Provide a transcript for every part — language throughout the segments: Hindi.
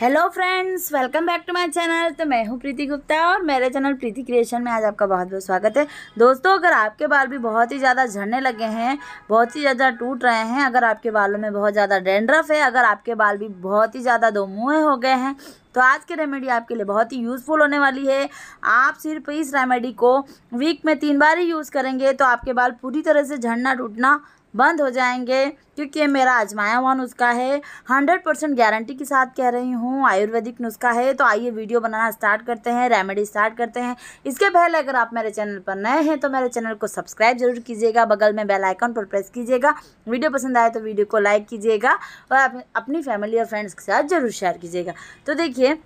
hello friends welcome back to my channel तो मैं हूं प्रीति गुप्ता और मेरे चैनल प्रीति क्रिएशन में आज आपका बहुत बहुत स्वागत है दोस्तों अगर आपके बाल भी बहुत ही ज़्यादा झड़ने लगे हैं बहुत ही ज़्यादा टूट रहे हैं अगर आपके बालों में बहुत ज़्यादा डेंड्रफ है अगर आपके बाल भी बहुत ही ज़्यादा दो मुँह हो गए हैं तो आज की रेमेडी आपके लिए बहुत ही यूज़फुल होने वाली है आप सिर्फ इस रेमेडी को वीक में तीन बार ही यूज़ करेंगे तो आपके बाल पूरी तरह से झड़ना टूटना बंद हो जाएंगे क्योंकि ये मेरा आजमाया हुआ नुस्खा है हंड्रेड परसेंट गारंटी के साथ कह रही हूँ आयुर्वेदिक नुस्खा है तो आइए वीडियो बनाना स्टार्ट करते हैं रेमेडी स्टार्ट करते हैं इसके पहले अगर आप मेरे चैनल पर नए हैं तो मेरे चैनल को सब्सक्राइब जरूर कीजिएगा बगल में बेल आइकन पर प्रेस कीजिएगा वीडियो पसंद आए तो वीडियो को लाइक कीजिएगा और अपनी फैमिली और फ्रेंड्स के साथ जरूर शेयर कीजिएगा तो देखिए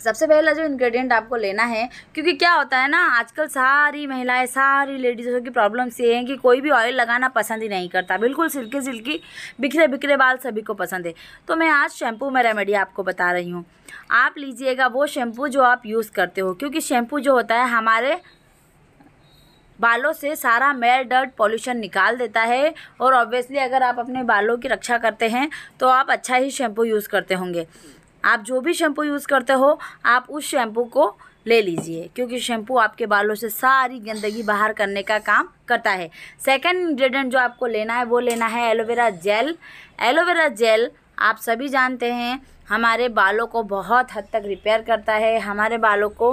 सबसे पहला जो इंग्रेडिएंट आपको लेना है क्योंकि क्या होता है ना आजकल सारी महिलाएं सारी लेडीज़ों की प्रॉब्लम्स ये हैं कि कोई भी ऑयल लगाना पसंद ही नहीं करता बिल्कुल सिल्की सिल्की बिखरे बिखरे बाल सभी को पसंद है तो मैं आज शैम्पू में रेमेडी आपको बता रही हूँ आप लीजिएगा वो शैम्पू जो आप यूज़ करते हो क्योंकि शैम्पू जो होता है हमारे बालों से सारा मेल डर्ट पॉल्यूशन निकाल देता है और ऑब्वियसली अगर आप अपने बालों की रक्षा करते हैं तो आप अच्छा ही शैम्पू यूज़ करते होंगे आप जो भी शैम्पू यूज़ करते हो आप उस शैम्पू को ले लीजिए क्योंकि शैम्पू आपके बालों से सारी गंदगी बाहर करने का काम करता है सेकंड इन्ग्रीडियंट जो आपको लेना है वो लेना है एलोवेरा जेल एलोवेरा जेल आप सभी जानते हैं हमारे बालों को बहुत हद तक रिपेयर करता है हमारे बालों को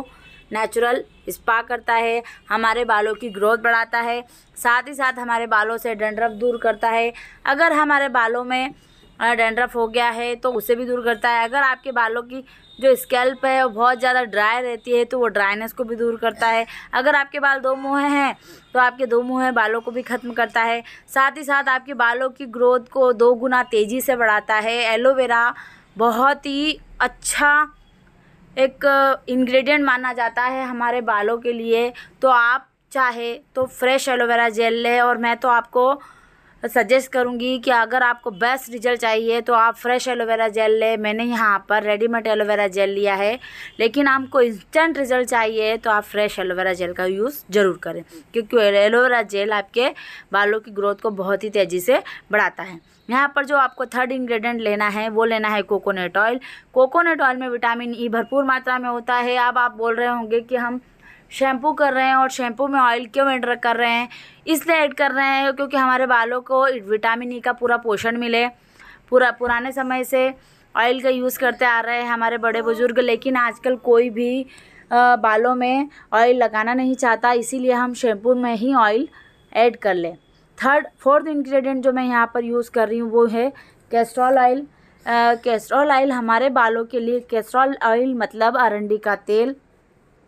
नेचुरल स्पा करता है हमारे बालों की ग्रोथ बढ़ाता है साथ ही साथ हमारे बालों से डंडरफ दूर करता है अगर हमारे बालों में डेंड्रफ हो गया है तो उसे भी दूर करता है अगर आपके बालों की जो स्कैल्प है वो बहुत ज़्यादा ड्राई रहती है तो वो ड्राइनेस को भी दूर करता है अगर आपके बाल दो मुँह हैं तो आपके दो मुँह बालों को भी ख़त्म करता है साथ ही साथ आपके बालों की ग्रोथ को दो गुना तेज़ी से बढ़ाता है एलोवेरा बहुत ही अच्छा एक इंग्रेडिएंट माना जाता है हमारे बालों के लिए तो आप चाहे तो फ्रेश एलोवेरा जेल लें और मैं तो आपको सजेस्ट करूँगी कि अगर आपको बेस्ट रिजल्ट चाहिए तो आप फ्रेश एलोवेरा जेल लें मैंने यहाँ पर रेडीमेड एलोवेरा जेल लिया है लेकिन आपको इंस्टेंट रिजल्ट चाहिए तो आप फ्रेश एलोवेरा जेल का यूज़ ज़रूर करें क्योंकि एलोवेरा जेल आपके बालों की ग्रोथ को बहुत ही तेज़ी से बढ़ाता है यहाँ पर जो आपको थर्ड इंग्रेडिएंट लेना है वो लेना है कोकोनट ऑयल कोकोनट ऑयल में विटामिन ई e भरपूर मात्रा में होता है अब आप बोल रहे होंगे कि हम शैम्पू कर रहे हैं और शैम्पू में ऑयल क्यों ऐड कर रहे हैं इसलिए ऐड कर रहे हैं क्योंकि हमारे बालों को विटामिन ई e का पूरा पोषण मिले पूरा पुराने समय से ऑयल का यूज़ करते आ रहे हैं हमारे बड़े बुज़ुर्ग लेकिन आजकल कोई भी बालों में ऑयल लगाना नहीं चाहता इसीलिए हम शैम्पू में ही ऑयल ऐड कर लें थर्ड फोर्थ इंग्रेडिएंट जो मैं यहाँ पर यूज़ कर रही हूँ वो है कैस्ट्रॉल ऑयल कैस्ट्रॉल ऑयल हमारे बालों के लिए कैस्ट्रॉल ऑयल मतलब अरंडी का तेल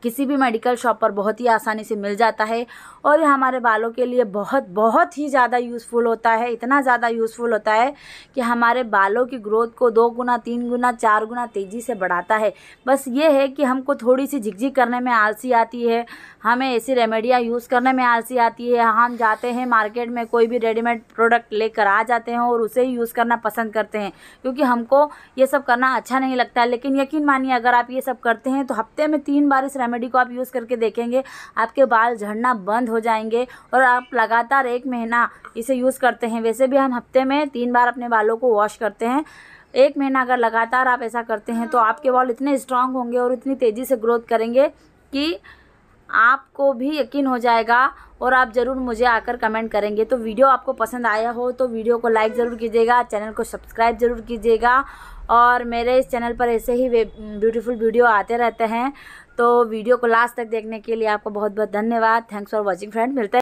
किसी भी मेडिकल शॉप पर बहुत ही आसानी से मिल जाता है और ये हमारे बालों के लिए बहुत बहुत ही ज़्यादा यूज़फुल होता है इतना ज़्यादा यूज़फुल होता है कि हमारे बालों की ग्रोथ को दो गुना तीन गुना चार गुना तेज़ी से बढ़ाता है बस ये है कि हमको थोड़ी सी झिकझिक करने में आलसी आती है हमें ऐसी रेमेडियाँ यूज़ करने में आलसी आती है हम जाते हैं मार्केट में कोई भी रेडीमेड प्रोडक्ट लेकर आ जाते हैं और उसे ही यूज़ करना पसंद करते हैं क्योंकि हमको ये सब करना अच्छा नहीं लगता है लेकिन यकीन मानिए अगर आप ये सब करते हैं तो हफ्ते में तीन बार इस रेमेडी को आप यूज़ करके देखेंगे आपके बाल झड़ना बंद हो जाएंगे और आप लगातार एक महीना इसे यूज़ करते हैं वैसे भी हम हफ्ते में तीन बार अपने बालों को वॉश करते हैं एक महीना अगर लगातार आप ऐसा करते हैं तो आपके बाल इतने स्ट्रांग होंगे और इतनी तेज़ी से ग्रोथ करेंगे कि आपको भी यकीन हो जाएगा और आप ज़रूर मुझे आकर कमेंट करेंगे तो वीडियो आपको पसंद आया हो तो वीडियो को लाइक ज़रूर कीजिएगा चैनल को सब्सक्राइब ज़रूर कीजिएगा और मेरे इस चैनल पर ऐसे ही ब्यूटीफुल वीडियो आते रहते हैं तो वीडियो को लास्ट तक देखने के लिए आपको बहुत बहुत धन्यवाद थैंक्स फॉर वॉचिंग फ्रेंड मिलते हैं